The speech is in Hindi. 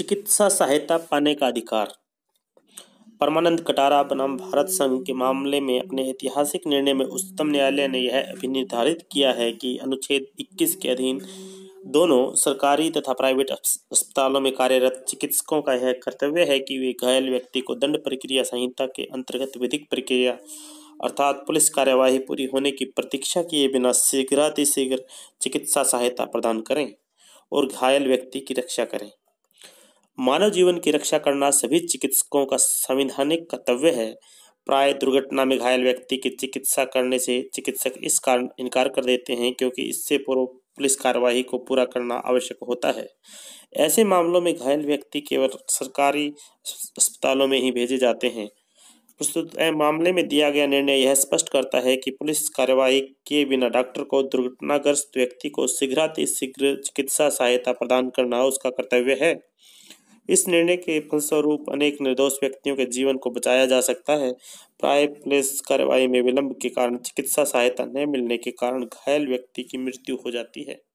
चिकित्सा सहायता पाने का अधिकार परमानंद कटारा बनाम भारत संघ के मामले में अपने ऐतिहासिक निर्णय में उच्चतम न्यायालय ने यह भी निर्धारित किया है कि अनुच्छेद 21 के अधीन दोनों सरकारी तथा प्राइवेट अस्पतालों में कार्यरत चिकित्सकों का यह कर्तव्य है कि वे घायल व्यक्ति को दंड प्रक्रिया संहिता के अंतर्गत विधिक प्रक्रिया अर्थात पुलिस कार्यवाही पूरी होने की प्रतीक्षा किए बिना शीघ्रातिशीघ्र चिकित्सा सहायता प्रदान करें और घायल व्यक्ति की रक्षा करें मानव जीवन की रक्षा करना सभी चिकित्सकों का संवैधानिक कर्तव्य है प्राय दुर्घटना में घायल व्यक्ति की चिकित्सा करने से चिकित्सक इस कारण इनकार कर देते हैं क्योंकि इससे पूर्व पुलिस कार्यवाही को पूरा करना आवश्यक होता है ऐसे मामलों में घायल व्यक्ति केवल सरकारी अस्पतालों में ही भेजे जाते हैं प्रस्तुत मामले में दिया गया निर्णय यह स्पष्ट करता है कि पुलिस कार्रवाई के बिना डॉक्टर को दुर्घटनाग्रस्त व्यक्ति को शीघ्राति शीघ्र चिकित्सा सहायता प्रदान करना उसका कर्तव्य है इस निर्णय के फलस्वरूप अनेक निर्दोष व्यक्तियों के जीवन को बचाया जा सकता है प्राय पुलिस कार्रवाई में विलंब के कारण चिकित्सा सहायता न मिलने के कारण घायल व्यक्ति की मृत्यु हो जाती है